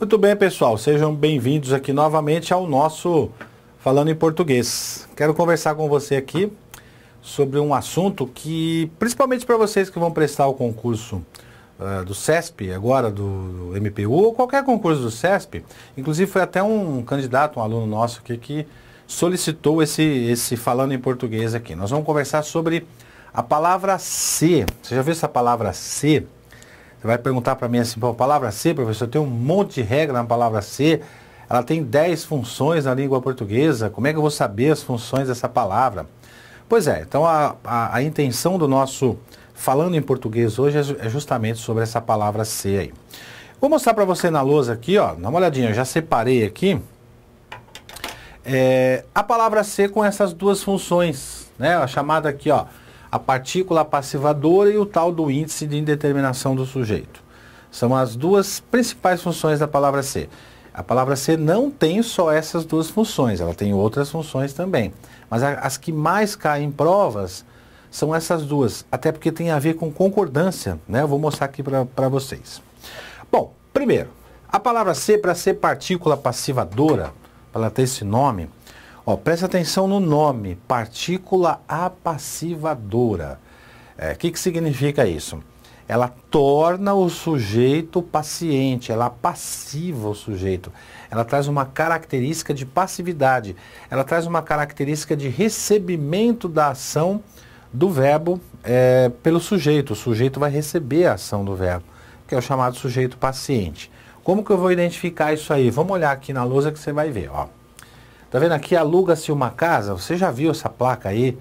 Muito bem, pessoal. Sejam bem-vindos aqui novamente ao nosso Falando em Português. Quero conversar com você aqui sobre um assunto que, principalmente para vocês que vão prestar o concurso uh, do CESP, agora do, MPU, ou qualquer concurso do CESP, inclusive foi até um candidato, um aluno nosso aqui, que solicitou esse, esse Falando em Português aqui. Nós vamos conversar sobre a palavra C. Você já viu essa palavra C? Você vai perguntar para mim assim, a palavra C, professor, tem um monte de regra na palavra C, ela tem 10 funções na língua portuguesa, como é que eu vou saber as funções dessa palavra? Pois é, então a, a, a intenção do nosso Falando em Português hoje é, é justamente sobre essa palavra C aí. Vou mostrar para você na lousa aqui, ó, dá uma olhadinha, eu já separei aqui é, a palavra C com essas duas funções, né, a chamada aqui, ó, a partícula passivadora e o tal do índice de indeterminação do sujeito. São as duas principais funções da palavra ser. A palavra ser não tem só essas duas funções, ela tem outras funções também. Mas a, as que mais caem em provas são essas duas, até porque tem a ver com concordância, né? Eu vou mostrar aqui para vocês. Bom, primeiro, a palavra ser, para ser partícula passivadora, para ela ter esse nome, Ó, presta atenção no nome, partícula apassivadora. O é, que, que significa isso? Ela torna o sujeito paciente, ela passiva o sujeito. Ela traz uma característica de passividade, ela traz uma característica de recebimento da ação do verbo é, pelo sujeito. O sujeito vai receber a ação do verbo, que é o chamado sujeito paciente. Como que eu vou identificar isso aí? Vamos olhar aqui na lousa que você vai ver. Ó. Tá vendo aqui, aluga-se uma casa, você já viu essa placa aí?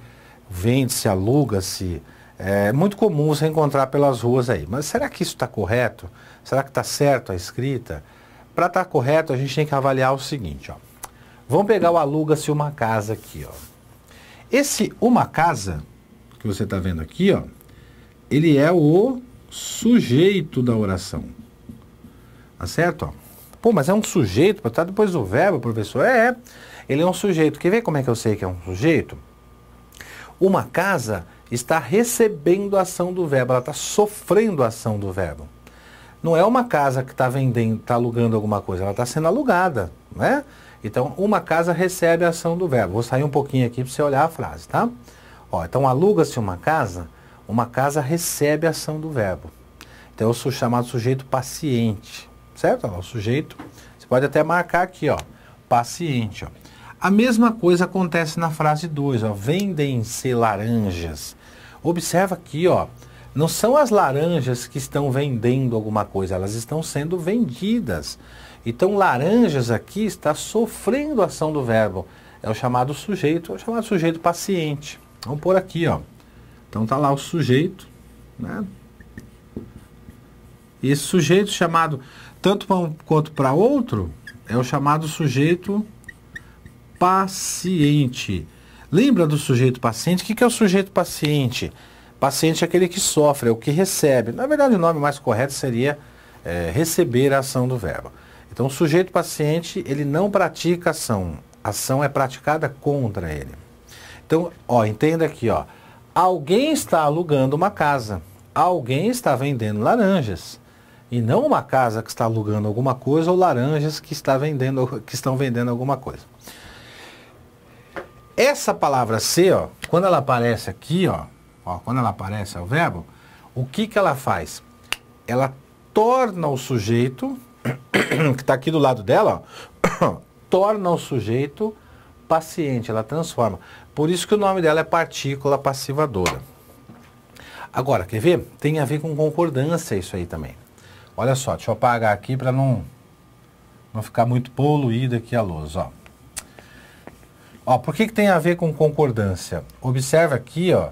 Vende-se, aluga-se. É muito comum você encontrar pelas ruas aí. Mas será que isso está correto? Será que está certo a escrita? Para estar tá correto, a gente tem que avaliar o seguinte, ó. Vamos pegar o aluga-se uma casa aqui, ó. Esse uma casa que você está vendo aqui, ó, ele é o sujeito da oração. Tá certo? Ó? Pô, mas é um sujeito para estar depois do verbo, professor? É, é. Ele é um sujeito. Quer ver como é que eu sei que é um sujeito? Uma casa está recebendo a ação do verbo, ela está sofrendo a ação do verbo. Não é uma casa que está vendendo, está alugando alguma coisa, ela está sendo alugada, né? Então, uma casa recebe a ação do verbo. Vou sair um pouquinho aqui para você olhar a frase, tá? Ó, então, aluga-se uma casa, uma casa recebe a ação do verbo. Então, eu sou chamado sujeito paciente, certo? o sujeito, você pode até marcar aqui, ó, paciente, ó. A mesma coisa acontece na frase 2, ó, vendem-se laranjas. Observa aqui, ó, não são as laranjas que estão vendendo alguma coisa, elas estão sendo vendidas. Então, laranjas aqui está sofrendo a ação do verbo. É o chamado sujeito, é o chamado sujeito paciente. Vamos por aqui, ó. Então tá lá o sujeito, né? E esse sujeito chamado tanto para um quanto para outro é o chamado sujeito paciente. Lembra do sujeito paciente? O que, é o sujeito paciente? Paciente é aquele que sofre, é o que recebe. Na verdade, o nome mais correto seria é, receber a ação do verbo. Então, o sujeito paciente, ele não pratica ação. Ação é praticada contra ele. Então, ó, entenda aqui, ó. Alguém está alugando uma casa. Alguém está vendendo laranjas. E não uma casa que está alugando alguma coisa ou laranjas que, está vendendo, que estão vendendo alguma coisa. Essa palavra ser, ó, quando ela aparece aqui, ó, ó, quando ela aparece, ao é o verbo, o que que ela faz? Ela torna o sujeito, que está aqui do lado dela, ó, torna o sujeito paciente, ela transforma. Por isso que o nome dela é partícula passivadora. Agora, quer ver? Tem a ver com concordância isso aí também. Olha só, deixa eu apagar aqui para não, não ficar muito poluída aqui a lousa. ó. Ó, por que, que tem a ver com concordância? Observa aqui, ó,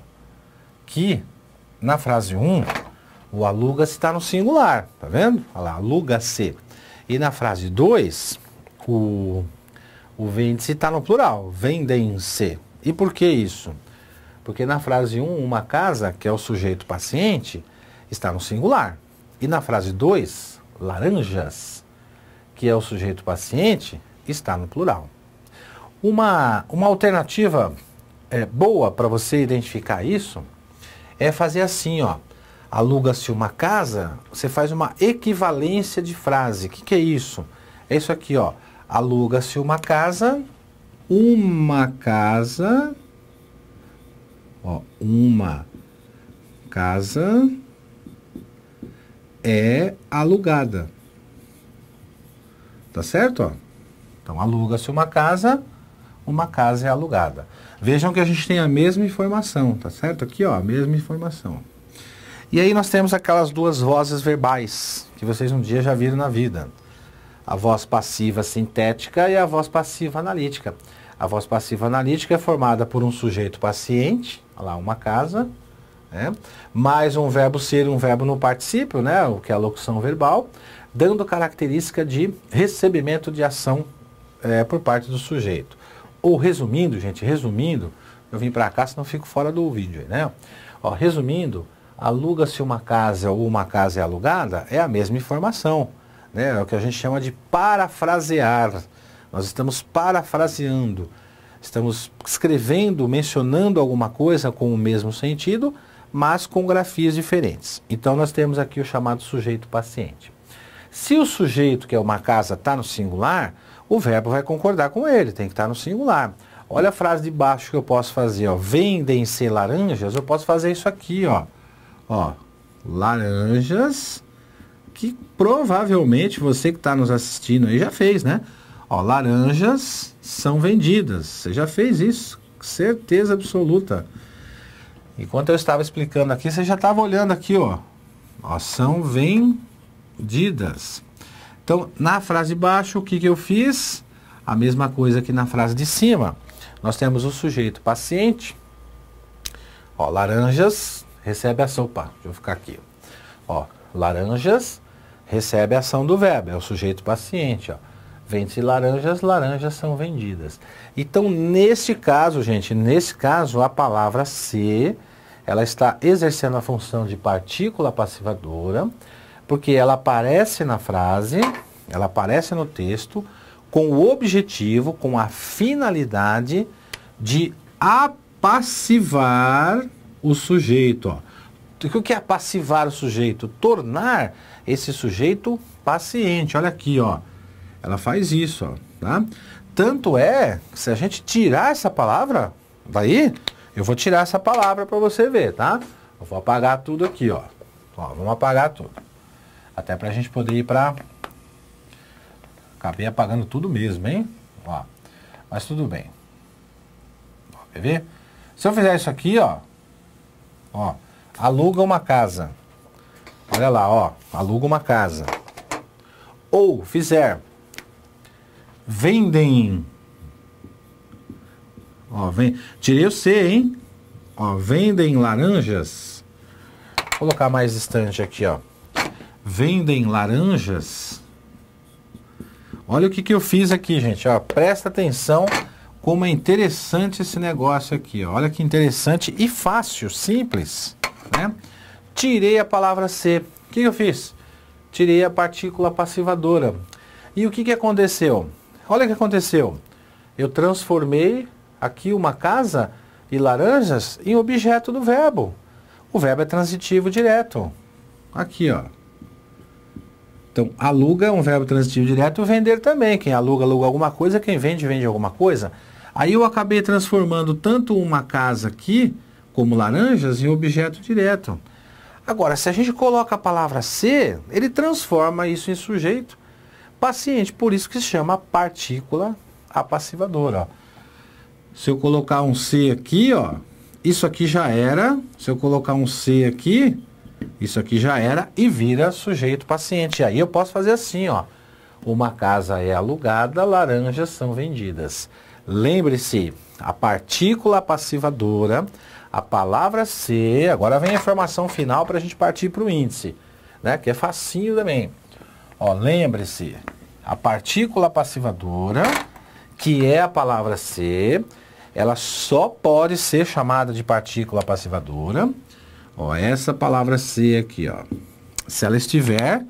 que na frase 1, o aluga-se está no singular, tá vendo? Olha lá, aluga-se. E na frase 2, o, o vende-se está no plural, vendem-se. E por que isso? Porque na frase 1, uma casa, que é o sujeito paciente, está no singular. E na frase 2, laranjas, que é o sujeito paciente, está no plural. Uma, uma alternativa é, boa para você identificar isso é fazer assim, ó. Aluga-se uma casa, você faz uma equivalência de frase. O que, que é isso? É isso aqui, ó. Aluga-se uma casa, uma casa, ó, uma casa é alugada. Tá certo? Ó? Então, aluga-se uma casa, uma casa é alugada. Vejam que a gente tem a mesma informação, tá certo? Aqui, ó, a mesma informação. E aí nós temos aquelas duas vozes verbais que vocês um dia já viram na vida. A voz passiva sintética e a voz passiva analítica. A voz passiva analítica é formada por um sujeito paciente, lá uma casa, né? mais um verbo ser um verbo no particípio, né? o que é a locução verbal, dando característica de recebimento de ação é, por parte do sujeito. Ou resumindo, gente, resumindo, eu vim para cá, senão fico fora do vídeo, né? Ó, resumindo, aluga-se uma casa ou uma casa é alugada, é a mesma informação. Né? É o que a gente chama de parafrasear. Nós estamos parafraseando, estamos escrevendo, mencionando alguma coisa com o mesmo sentido, mas com grafias diferentes. Então nós temos aqui o chamado sujeito paciente. Se o sujeito, que é uma casa, está no singular, o verbo vai concordar com ele, tem que estar no singular. Olha a frase de baixo que eu posso fazer, ó. Vendem-se laranjas, eu posso fazer isso aqui, ó. Ó, laranjas, que provavelmente você que está nos assistindo aí já fez, né? Ó, laranjas são vendidas. Você já fez isso, certeza absoluta. Enquanto eu estava explicando aqui, você já estava olhando aqui, ó. Ó, são vendidas. Então, na frase de baixo, o que, que eu fiz? A mesma coisa que na frase de cima. Nós temos o sujeito paciente. Ó, laranjas recebe ação. Opa, deixa eu ficar aqui. Ó, laranjas recebe a ação do verbo. É o sujeito paciente. Ó. Vende-se laranjas, laranjas são vendidas. Então, neste caso, gente, nesse caso, a palavra ser, ela está exercendo a função de partícula passivadora porque ela aparece na frase, ela aparece no texto com o objetivo, com a finalidade de apassivar o sujeito. Ó. O que é apassivar o sujeito? Tornar esse sujeito paciente. Olha aqui, ó. Ela faz isso, ó, tá? Tanto é, se a gente tirar essa palavra daí, eu vou tirar essa palavra para você ver, tá? Eu vou apagar tudo aqui, ó. ó. Vamos apagar tudo. Até para a gente poder ir para... Acabei apagando tudo mesmo, hein? Ó, mas tudo bem. quer ver? Se eu fizer isso aqui, ó, ó, aluga uma casa. Olha lá, ó, aluga uma casa. Ou fizer, vendem, ó, vem, tirei o C, hein? Ó, vendem laranjas. Vou colocar mais distante aqui, ó vendem laranjas. Olha o que, que eu fiz aqui, gente. Ó, presta atenção como é interessante esse negócio aqui. Ó. Olha que interessante e fácil, simples. Né? Tirei a palavra C. O que, que eu fiz? Tirei a partícula passivadora. E o que, que aconteceu? Olha o que aconteceu. Eu transformei aqui uma casa e laranjas em objeto do verbo. O verbo é transitivo direto. Aqui, ó. Então, aluga é um verbo transitivo direto, vender também. Quem aluga, aluga alguma coisa, quem vende, vende alguma coisa. Aí eu acabei transformando tanto uma casa aqui, como laranjas, em objeto direto. Agora, se a gente coloca a palavra ser, ele transforma isso em sujeito paciente, por isso que se chama partícula apassivadora. Se eu colocar um C aqui, ó, isso aqui já era. Se eu colocar um C aqui, isso aqui já era e vira sujeito paciente. E aí eu posso fazer assim, ó. Uma casa é alugada, laranjas são vendidas. Lembre-se, a partícula passivadora, a palavra ser, agora vem a informação final para a gente partir para o índice, né? Que é facinho também. Ó, lembre-se, a partícula passivadora, que é a palavra ser, ela só pode ser chamada de partícula passivadora Ó, essa palavra C aqui, ó. Se ela estiver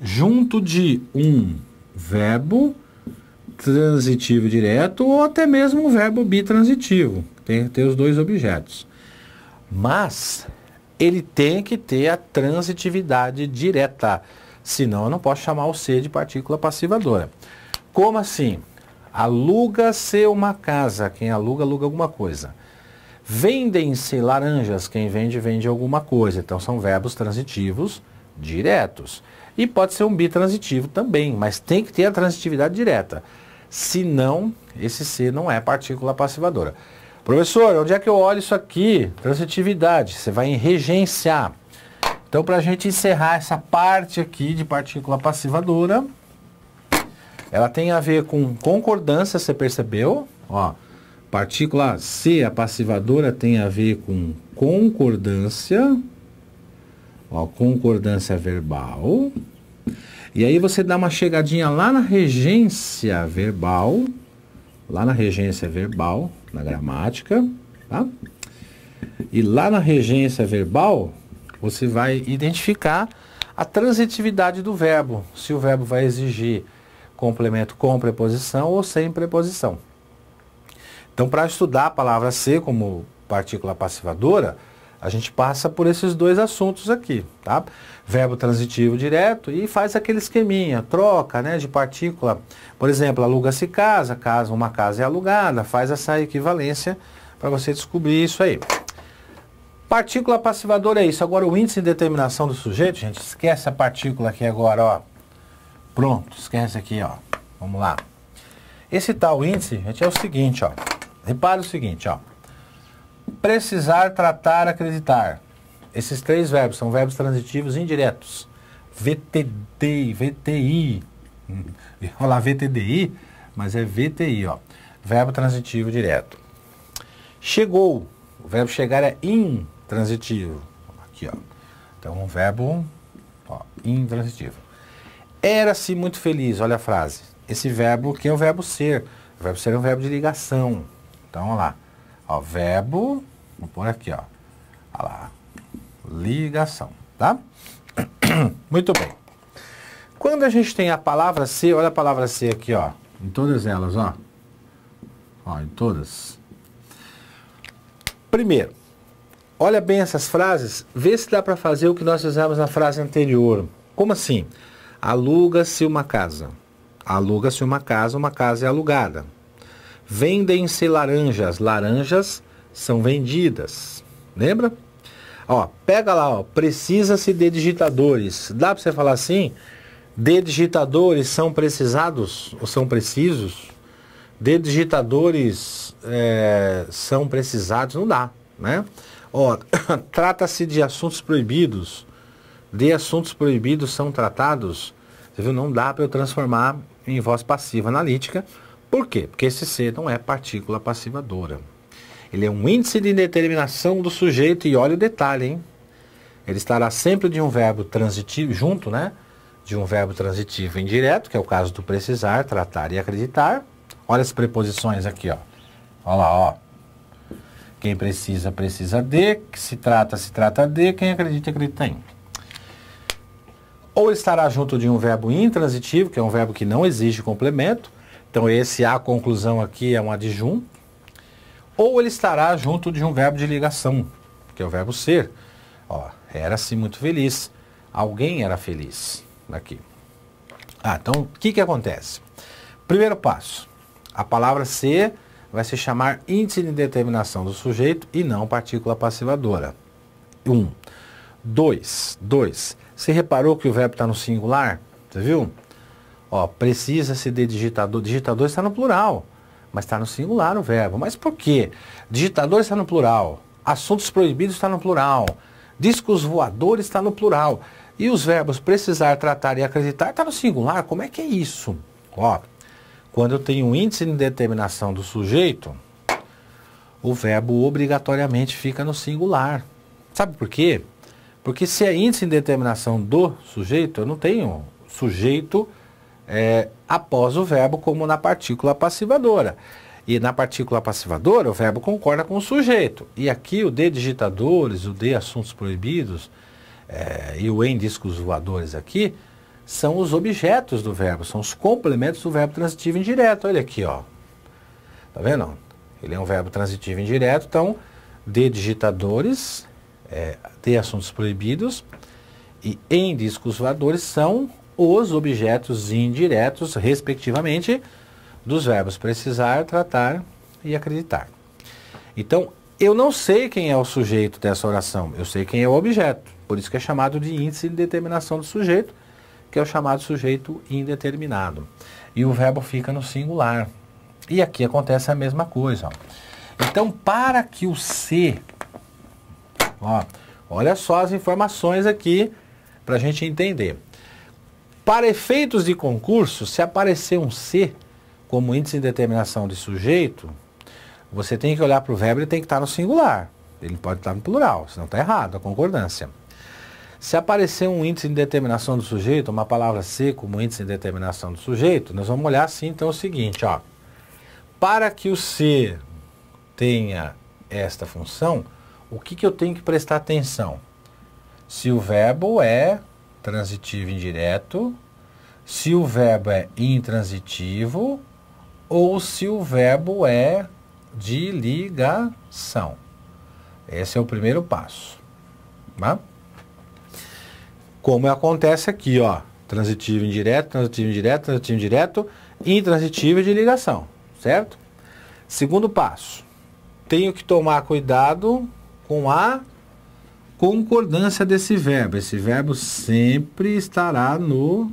junto de um verbo transitivo direto ou até mesmo um verbo bitransitivo, tem que ter os dois objetos. Mas ele tem que ter a transitividade direta, senão eu não posso chamar o C de partícula passivadora. Como assim? Aluga-se uma casa, quem aluga, aluga alguma coisa. Vendem-se laranjas, quem vende, vende alguma coisa. Então são verbos transitivos diretos. E pode ser um bitransitivo também, mas tem que ter a transitividade direta. Senão, esse C não é partícula passivadora. Professor, onde é que eu olho isso aqui? Transitividade. Você vai em regência. Então, para a gente encerrar essa parte aqui de partícula passivadora, ela tem a ver com concordância, você percebeu? Ó, Partícula C, a passivadora, tem a ver com concordância, ó, concordância verbal. E aí você dá uma chegadinha lá na regência verbal, lá na regência verbal, na gramática, tá? E lá na regência verbal, você vai identificar a transitividade do verbo, se o verbo vai exigir complemento com preposição ou sem preposição. Então, para estudar a palavra ser como partícula passivadora, a gente passa por esses dois assuntos aqui, tá? Verbo transitivo direto e faz aquele esqueminha, troca, né, de partícula. Por exemplo, aluga-se casa, casa, uma casa é alugada, faz essa equivalência para você descobrir isso aí. Partícula passivadora é isso. Agora o índice de determinação do sujeito, gente, esquece a partícula aqui agora, ó. Pronto, esquece aqui, ó. Vamos lá. Esse tal índice, gente, é o seguinte, ó. Repare o seguinte, ó. Precisar, tratar, acreditar. Esses três verbos são verbos transitivos indiretos. VTD, VTI. Olha lá, VTDI, mas é VTI, ó. Verbo transitivo direto. Chegou. O verbo chegar é intransitivo. Aqui, ó. Então, um verbo ó, intransitivo. Era-se muito feliz, olha a frase. Esse verbo que é o verbo ser. O verbo ser é um verbo de ligação. Então, lá. Ó, verbo, vou pôr aqui, ó. Olha lá. Ligação, tá? Muito bem. Quando a gente tem a palavra se, olha a palavra se aqui, ó. Em todas elas, ó. Ó, em todas. Primeiro, olha bem essas frases, vê se dá para fazer o que nós fizemos na frase anterior. Como assim? Aluga-se uma casa. Aluga-se uma casa, uma casa é alugada. Vendem-se laranjas. Laranjas são vendidas. Lembra? Ó, pega lá, precisa-se de digitadores. Dá para você falar assim? De digitadores são precisados ou são precisos? De digitadores é, são precisados? Não dá, né? Ó, trata-se de assuntos proibidos. De assuntos proibidos são tratados. Você viu? Não dá para eu transformar em voz passiva analítica por quê? Porque esse C não é partícula passivadora. Ele é um índice de determinação do sujeito, e olha o detalhe, hein? Ele estará sempre de um verbo transitivo, junto, né? De um verbo transitivo indireto, que é o caso do precisar, tratar e acreditar. Olha as preposições aqui, ó. Olha lá, ó. Quem precisa, precisa de. Que se trata, se trata de. Quem acredita, acredita em. Ou estará junto de um verbo intransitivo, que é um verbo que não exige complemento, então, esse a conclusão aqui é um adjunto. Ou ele estará junto de um verbo de ligação, que é o verbo ser. Era-se assim muito feliz. Alguém era feliz. Aqui. Ah, então, o que, que acontece? Primeiro passo. A palavra ser vai se chamar índice de determinação do sujeito e não partícula passivadora. Um. dois, dois. Você reparou que o verbo está no singular? Você viu? Ó, precisa-se de digitador. Digitador está no plural, mas está no singular o verbo. Mas por quê? Digitador está no plural. Assuntos proibidos está no plural. Discos voadores está no plural. E os verbos precisar, tratar e acreditar está no singular. Como é que é isso? Ó, quando eu tenho um índice de determinação do sujeito, o verbo obrigatoriamente fica no singular. Sabe por quê? Porque se é índice de determinação do sujeito, eu não tenho sujeito é, após o verbo, como na partícula passivadora. E na partícula passivadora, o verbo concorda com o sujeito. E aqui o de digitadores, o de assuntos proibidos é, e o em discos voadores aqui são os objetos do verbo, são os complementos do verbo transitivo indireto. Olha aqui, ó. Tá vendo? Ele é um verbo transitivo indireto, então de digitadores, é, de assuntos proibidos e em discos voadores são os objetos indiretos, respectivamente, dos verbos precisar, tratar e acreditar. Então, eu não sei quem é o sujeito dessa oração, eu sei quem é o objeto. Por isso que é chamado de índice de determinação do sujeito, que é o chamado sujeito indeterminado. E o verbo fica no singular. E aqui acontece a mesma coisa. Ó. Então, para que o se, ó, olha só as informações aqui para a gente entender. Para efeitos de concurso, se aparecer um C como índice de determinação de sujeito, você tem que olhar para o verbo, ele tem que estar tá no singular. Ele pode estar tá no plural, senão está errado a concordância. Se aparecer um índice de determinação do sujeito, uma palavra C como índice de determinação do sujeito, nós vamos olhar assim então o seguinte, ó. Para que o C tenha esta função, o que, que eu tenho que prestar atenção? Se o verbo é transitivo indireto, se o verbo é intransitivo ou se o verbo é de ligação. Esse é o primeiro passo. Tá? Como acontece aqui, ó. Transitivo indireto, transitivo indireto, transitivo indireto, intransitivo de ligação, certo? Segundo passo, tenho que tomar cuidado com a concordância desse verbo. Esse verbo sempre estará no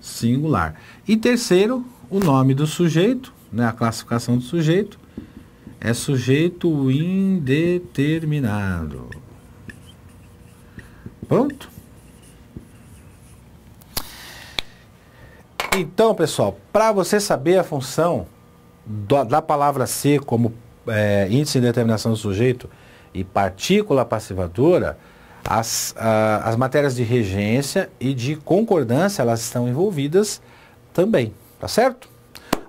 singular. E terceiro, o nome do sujeito, né? a classificação do sujeito. É sujeito indeterminado. Pronto? Então, pessoal, para você saber a função do, da palavra ser como é, índice de determinação do sujeito, e partícula passivadora, as, as matérias de regência e de concordância, elas estão envolvidas também, tá certo?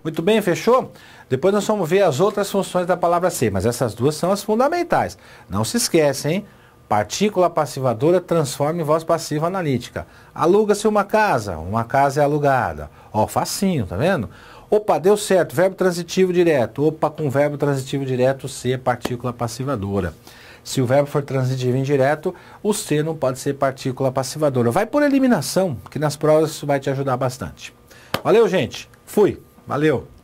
Muito bem, fechou? Depois nós vamos ver as outras funções da palavra ser, mas essas duas são as fundamentais. Não se esquece, hein? Partícula passivadora transforma em voz passiva analítica. Aluga-se uma casa, uma casa é alugada. Ó, facinho, tá vendo? Opa, deu certo, verbo transitivo direto. Opa, com verbo transitivo direto, C é partícula passivadora. Se o verbo for transitivo indireto, o C não pode ser partícula passivadora. Vai por eliminação, que nas provas isso vai te ajudar bastante. Valeu, gente. Fui. Valeu.